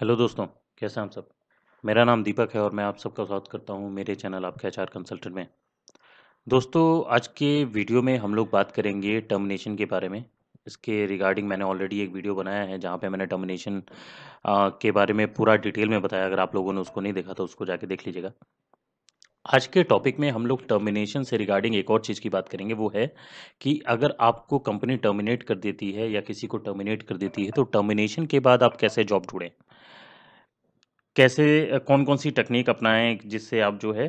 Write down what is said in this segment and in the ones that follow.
hello दोस्तों कैसे हैं आप सब मेरा नाम दीपक है और मैं आप सबका स्वागत करता हूं मेरे चैनल आपके आचार कंसल्टेंट में दोस्तों आज के वीडियो में हम लोग बात करेंगे टर्मिनेशन के बारे में इसके रिगार्डिंग मैंने ऑलरेडी एक वीडियो बनाया है जहाँ पे मैंने टर्मिनेशन के बारे में पूरा डिटेल में बताया अगर आप लोगों ने उसको नहीं देखा तो उसको जाके देख लीजिएगा आज के टॉपिक में हम लोग टर्मिनेशन से रिगार्डिंग एक और चीज़ की बात करेंगे वो है कि अगर आपको कंपनी टर्मिनेट कर देती है या किसी को टर्मिनेट कर देती है तो टर्मिनेशन के बाद आप कैसे जॉब ढूंढें कैसे कौन कौन सी टेक्निक अपनाएं जिससे आप जो है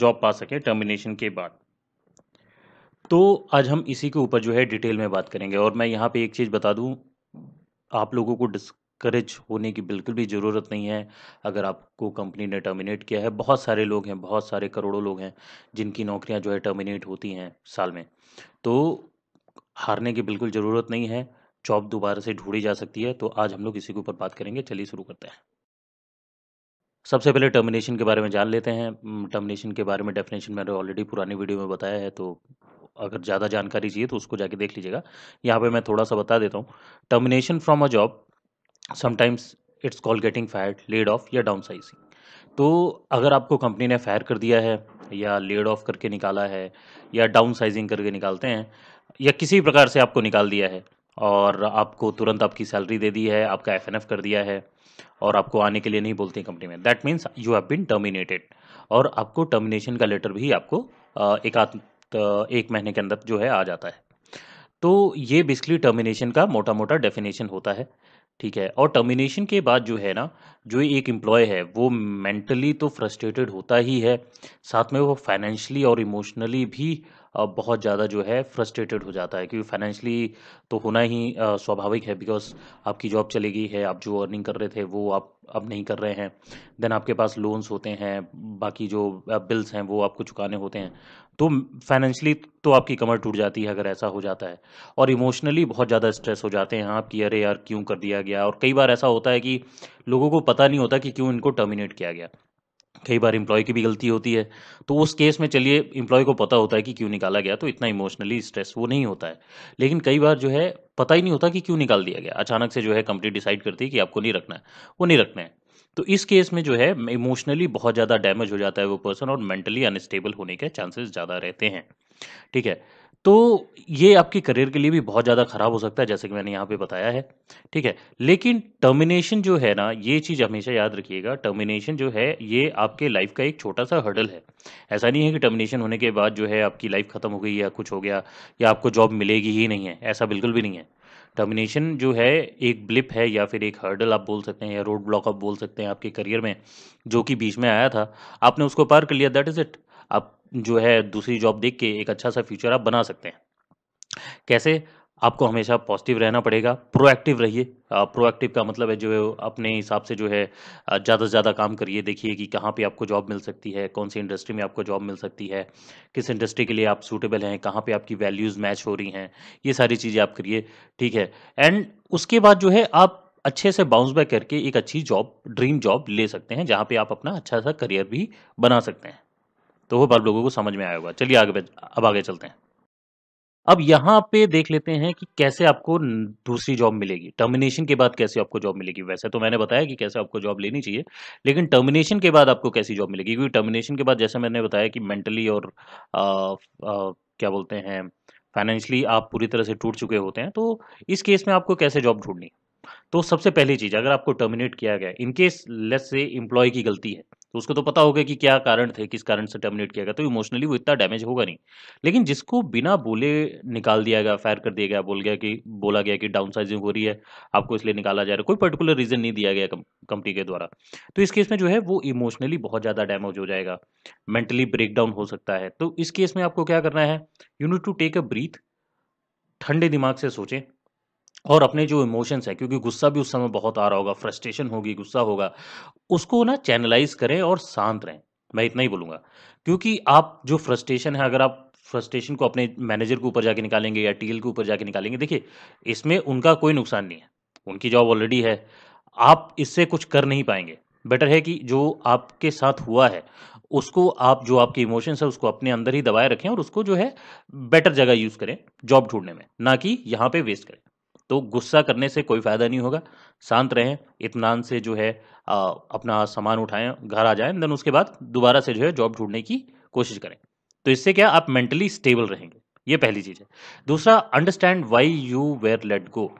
जॉब पा सकें टर्मिनेशन के बाद तो आज हम इसी के ऊपर जो है डिटेल में बात करेंगे और मैं यहाँ पे एक चीज़ बता दूँ आप लोगों को डिस्करेज होने की बिल्कुल भी ज़रूरत नहीं है अगर आपको कंपनी ने टर्मिनेट किया है बहुत सारे लोग हैं बहुत सारे करोड़ों लोग हैं जिनकी नौकरियाँ जो है टर्मिनेट होती हैं साल में तो हारने की बिल्कुल ज़रूरत नहीं है जॉब दोबारा से ढूंढी जा सकती है तो आज हम लोग इसी के ऊपर बात करेंगे चलिए शुरू करते हैं सबसे पहले टर्मिनेशन के बारे में जान लेते हैं टर्मिनेशन के बारे में डेफिनेशन मैंने ऑलरेडी पुरानी वीडियो में बताया है तो अगर ज़्यादा जानकारी चाहिए तो उसको जाके देख लीजिएगा यहाँ पे मैं थोड़ा सा बता देता हूँ termination from a job sometimes it's call getting fire laid off या डाउन साइजिंग तो अगर आपको कंपनी ने फायर कर दिया है या लेड ऑफ करके निकाला है या डाउन साइजिंग करके निकालते हैं या किसी प्रकार से आपको निकाल दिया है और आपको तुरंत आपकी सैलरी दे दी है आपका एफ कर दिया है और आपको आने के लिए नहीं बोलते कंपनी में that means you have been terminated और आपको टर्मिनेशन का लेटर भी आपको एक एक महीने के अंदर जो है आ जाता है तो ये बेसिकली टर्मिनेशन का मोटा मोटा डेफिनेशन होता है ठीक है और टर्मिनेशन के बाद जो है ना जो एक एम्प्लॉय है वो मेंटली तो फ्रस्ट्रेटेड होता ही है साथ में वो फाइनेंशली और इमोशनली भी बहुत ज़्यादा जो है फ्रस्ट्रेटेड हो जाता है क्योंकि फाइनेंशली तो होना ही स्वाभाविक है बिकॉज आपकी जॉब चली गई है आप जो अर्निंग कर रहे थे वो आप अब नहीं कर रहे हैं देन आपके पास लोन्स होते हैं बाकी जो बिल्स हैं वो आपको चुकाने होते हैं तो फाइनेंशली तो आपकी कमर टूट जाती है अगर ऐसा हो जाता है और इमोशनली बहुत ज़्यादा स्ट्रेस हो जाते हैं आप कि अरे यार क्यों कर दिया गया और कई बार ऐसा होता है कि लोगों को पता नहीं होता कि क्यों इनको टर्मिनेट किया गया कई बार इम्प्लॉय की भी गलती होती है तो उस केस में चलिए इम्प्लॉय को पता होता है कि क्यों निकाला गया तो इतना इमोशनली स्ट्रेस वो नहीं होता है लेकिन कई बार जो है पता ही नहीं होता कि क्यों निकाल दिया गया अचानक से जो है कंपनी डिसाइड करती है कि आपको नहीं रखना है वो नहीं रखना है तो इस केस में जो है इमोशनली बहुत ज़्यादा डैमेज हो जाता है वो पर्सन और मेंटली अनस्टेबल होने के चांसेस ज़्यादा रहते हैं ठीक है तो ये आपके करियर के लिए भी बहुत ज़्यादा ख़राब हो सकता है जैसे कि मैंने यहाँ पे बताया है ठीक है लेकिन टर्मिनेशन जो है ना ये चीज़ हमेशा याद रखिएगा टर्मिनेशन जो है ये आपके लाइफ का एक छोटा सा हर्डल है ऐसा नहीं है कि टर्मिनेशन होने के बाद जो है आपकी लाइफ ख़त्म हो गई या कुछ हो गया या आपको जॉब मिलेगी ही नहीं है ऐसा बिल्कुल भी नहीं है टर्मिनेशन जो है एक ब्लिप है या फिर एक हर्डल आप बोल सकते हैं या रोड ब्लॉक आप बोल सकते हैं आपके करियर में जो कि बीच में आया था आपने उसको पार कर लिया दैट इज़ इट आप जो है दूसरी जॉब देख के एक अच्छा सा फ्यूचर आप बना सकते हैं कैसे आपको हमेशा पॉजिटिव रहना पड़ेगा प्रोएक्टिव रहिए प्रोएक्टिव का मतलब है जो है अपने हिसाब से जो है ज़्यादा से ज़्यादा काम करिए देखिए कि कहाँ पे आपको जॉब मिल सकती है कौन सी इंडस्ट्री में आपको जॉब मिल सकती है किस इंडस्ट्री के लिए आप सूटेबल हैं कहाँ पे आपकी वैल्यूज़ मैच हो रही हैं ये सारी चीज़ें आप करिए ठीक है एंड उसके बाद जो है आप अच्छे से बाउंस बैक करके एक अच्छी जॉब ड्रीम जॉब ले सकते हैं जहाँ पर आप अपना अच्छा सा करियर भी बना सकते हैं तो वो आप लोगों को समझ में आएगा होगा चलिए आगे अब आगे चलते हैं अब यहाँ पे देख लेते हैं कि कैसे आपको दूसरी जॉब मिलेगी टर्मिनेशन के बाद कैसे आपको जॉब मिलेगी वैसे तो मैंने बताया कि कैसे आपको जॉब लेनी चाहिए लेकिन टर्मिनेशन के बाद आपको कैसी जॉब मिलेगी क्योंकि टर्मिनेशन के बाद जैसे मैंने बताया कि मेंटली और आ, आ, क्या बोलते हैं फाइनेंशली आप पूरी तरह से टूट चुके होते हैं तो इस केस में आपको कैसे जॉब ढूंढनी तो सबसे पहली चीज़ अगर आपको टर्मिनेट किया गया इनकेस लेस से इंप्लॉय की गलती है तो उसको तो पता होगा कि क्या कारण थे किस कारण से टर्मिनेट किया गया तो इमोशनली वो इतना डैमेज होगा नहीं लेकिन जिसको बिना बोले निकाल दिया गया फायर कर दिया गया बोल गया कि बोला गया कि डाउन साइजिंग हो रही है आपको इसलिए निकाला जा रहा है कोई पर्टिकुलर रीज़न नहीं दिया गया कंपनी के द्वारा तो इस केस में जो है वो इमोशनली बहुत ज़्यादा डैमेज हो जाएगा मेंटली ब्रेकडाउन हो सकता है तो इस केस में आपको क्या करना है you need to take a breath ठंडे दिमाग से सोचें और अपने जो इमोशंस हैं क्योंकि गुस्सा भी उस समय बहुत आ रहा होगा फ्रस्ट्रेशन होगी गुस्सा होगा उसको ना चैनलाइज करें और शांत रहें मैं इतना ही बोलूंगा क्योंकि आप जो फ्रस्ट्रेशन है अगर आप फ्रस्ट्रेशन को अपने मैनेजर के ऊपर जाके निकालेंगे या टीएल के ऊपर जाके निकालेंगे देखिए इसमें उनका कोई नुकसान नहीं है उनकी जॉब ऑलरेडी है आप इससे कुछ कर नहीं पाएंगे बेटर है कि जो आपके साथ हुआ है उसको आप जो आपके इमोशंस है उसको अपने अंदर ही दबाए रखें और उसको जो है बेटर जगह यूज़ करें जॉब ढूंढने में ना कि यहाँ पे वेस्ट करें तो गुस्सा करने से कोई फ़ायदा नहीं होगा शांत रहें इतमान से जो है आ, अपना सामान उठाएं घर आ जाएं देन उसके बाद दोबारा से जो है जॉब ढूंढने की कोशिश करें तो इससे क्या आप मेंटली स्टेबल रहेंगे ये पहली चीज़ है दूसरा understand why you were let go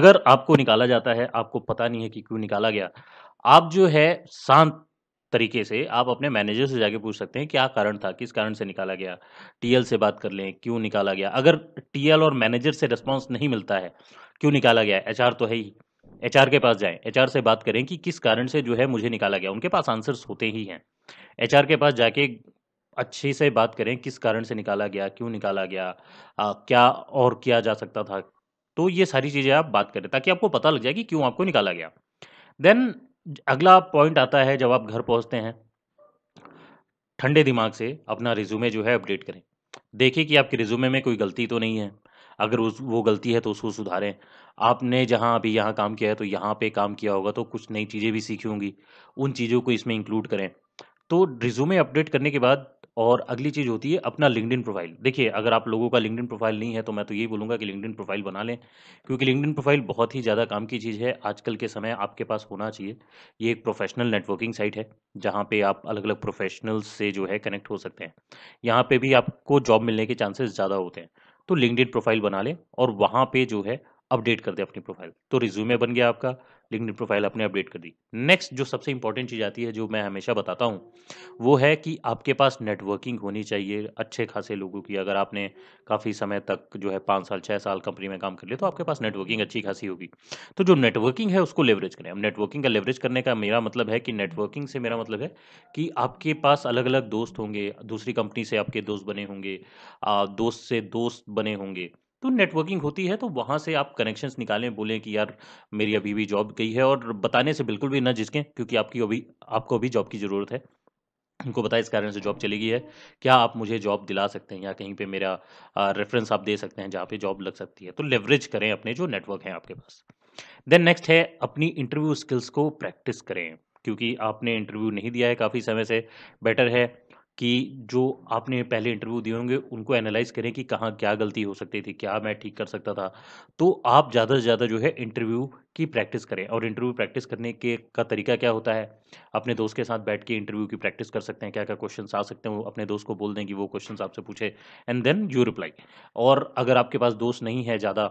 अगर आपको निकाला जाता है आपको पता नहीं है कि क्यों निकाला गया आप जो है शांत तरीके से आप अपने मैनेजर से जाके पूछ सकते हैं क्या कारण था किस कारण से निकाला गया टीएल से बात कर लें क्यों निकाला गया अगर टीएल और मैनेजर से रिस्पॉन्स नहीं मिलता है क्यों निकाला गया एच तो है ही एच के पास जाएं एच से बात करें कि किस कारण से जो है मुझे निकाला गया उनके पास आंसर्स होते ही हैं एच के पास जाके अच्छे से बात करें किस कारण से निकाला गया क्यों निकाला गया आ, क्या और किया जा सकता था तो ये सारी चीज़ें आप बात करें ताकि आपको पता लग जाए कि क्यों आपको निकाला गया देन अगला पॉइंट आता है जब आप घर पहुंचते हैं ठंडे दिमाग से अपना रिज्यूमे जो है अपडेट करें देखिए कि आपके रिज्यूमे में कोई गलती तो नहीं है अगर उस वो गलती है तो उसको सुधारें आपने जहाँ अभी यहाँ काम किया है तो यहाँ पे काम किया होगा तो कुछ नई चीज़ें भी सीखी होंगी उन चीज़ों को इसमें इंक्लूड करें तो रिज्यूमे अपडेट करने के बाद और अगली चीज़ होती है अपना लिंकडिन प्रोफाइल देखिए अगर आप लोगों का लिंकड प्रोफाइल नहीं है तो मैं तो यही बोलूँगा कि लिंकडिन प्रोफाइल बना लें क्योंकि लिंकडिन प्रोफाइल बहुत ही ज़्यादा काम की चीज़ है आजकल के समय आपके पास होना चाहिए ये एक प्रोफेशनल नेटवर्किंग साइट है जहाँ पे आप अलग अलग प्रोफेशनल्स से जो है कनेक्ट हो सकते हैं यहाँ पर भी आपको जॉब मिलने के चांसेस ज़्यादा होते हैं तो लिंकड प्रोफाइल बना लें और वहाँ पर जो है अपडेट कर दे अपनी प्रोफाइल तो रिज्यूमे बन गया आपका लिंक प्रोफाइल आपने अपडेट कर दी नेक्स्ट जो सबसे इंपॉर्टेंट चीज़ आती है जो मैं हमेशा बताता हूँ वो है कि आपके पास नेटवर्किंग होनी चाहिए अच्छे खासे लोगों की अगर आपने काफ़ी समय तक जो है पाँच साल छः साल कंपनी में काम कर लिया तो आपके पास नेटवर्किंग अच्छी खासी होगी तो जो नेटवर्किंग है उसको लेवरेज करें अब नेटवर्किंग का लेवरेज करने का मेरा मतलब है कि नेटवर्किंग से मेरा मतलब है कि आपके पास अलग अलग दोस्त होंगे दूसरी कंपनी से आपके दोस्त बने होंगे दोस्त से दोस्त बने होंगे तो नेटवर्किंग होती है तो वहाँ से आप कनेक्शंस निकालें बोलें कि यार मेरी अभी भी जॉब गई है और बताने से बिल्कुल भी ना झिझकें क्योंकि आपकी अभी आपको अभी जॉब की ज़रूरत है उनको बताएं इस कारण से जॉब चली गई है क्या आप मुझे जॉब दिला सकते हैं या कहीं पे मेरा रेफरेंस आप दे सकते हैं जहाँ पे जॉब लग सकती है तो लेवरेज करें अपने जो नेटवर्क हैं आपके पास देन नेक्स्ट है अपनी इंटरव्यू स्किल्स को प्रैक्टिस करें क्योंकि आपने इंटरव्यू नहीं दिया है काफ़ी समय से बेटर है कि जो आपने पहले इंटरव्यू दिए होंगे उनको एनालाइज करें कि कहाँ क्या गलती हो सकती थी क्या मैं ठीक कर सकता था तो आप ज़्यादा से ज़्यादा जो है इंटरव्यू की प्रैक्टिस करें और इंटरव्यू प्रैक्टिस करने के का तरीका क्या होता है अपने दोस्त के साथ बैठ के इंटरव्यू की प्रैक्टिस कर सकते हैं क्या क्या क्वेश्चन आ सकते हैं अपने दोस्त को बोल दें कि वो क्वेश्चन आपसे पूछे एंड देन यू रिप्लाई और अगर आपके पास दोस्त नहीं है ज़्यादा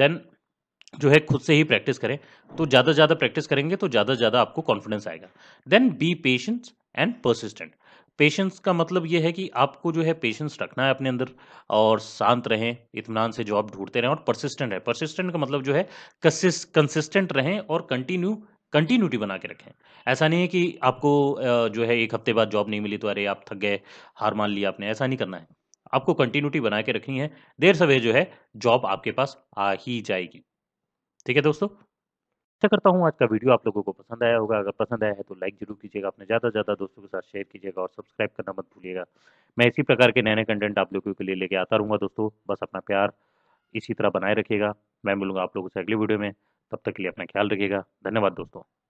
देन जो है खुद से ही प्रैक्टिस करें तो ज़्यादा से ज़्यादा प्रैक्टिस करेंगे तो ज़्यादा से ज़्यादा आपको कॉन्फिडेंस आएगा then be patience and persistent patience का मतलब ये है कि आपको जो है पेशेंस रखना है अपने अंदर और शांत रहें इतमान से जॉब ढूंढते रहें और परसिस्टेंट है परसिस्टेंट का मतलब जो है कंसिस्टेंट रहें और कंटिन्यू कंटिन्यूटी बना के रखें ऐसा नहीं है कि आपको जो है एक हफ्ते बाद जॉब नहीं मिली तो अरे आप थक गए हार मान लिया आपने ऐसा नहीं करना है आपको कंटिन्यूटी बना के रखनी है देर सवेर जो है जॉब आपके पास आ ही जाएगी ठीक है दोस्तों अच्छा करता हूँ आज का वीडियो आप लोगों को पसंद आया होगा अगर पसंद आया है तो लाइक जरूर कीजिएगा अपने ज़्यादा से ज़्यादा दोस्तों के साथ शेयर कीजिएगा और सब्सक्राइब करना मत भूलिएगा मैं इसी प्रकार के नए नए कंटेंट आप लोगों के लिए लेके आता रहूँगा दोस्तों बस अपना प्यार इसी तरह बनाए रखिएगा मैं मिलूँगा आप लोगों से अगले वीडियो में तब तक के लिए अपना ख्याल रखिएगा धन्यवाद दोस्तों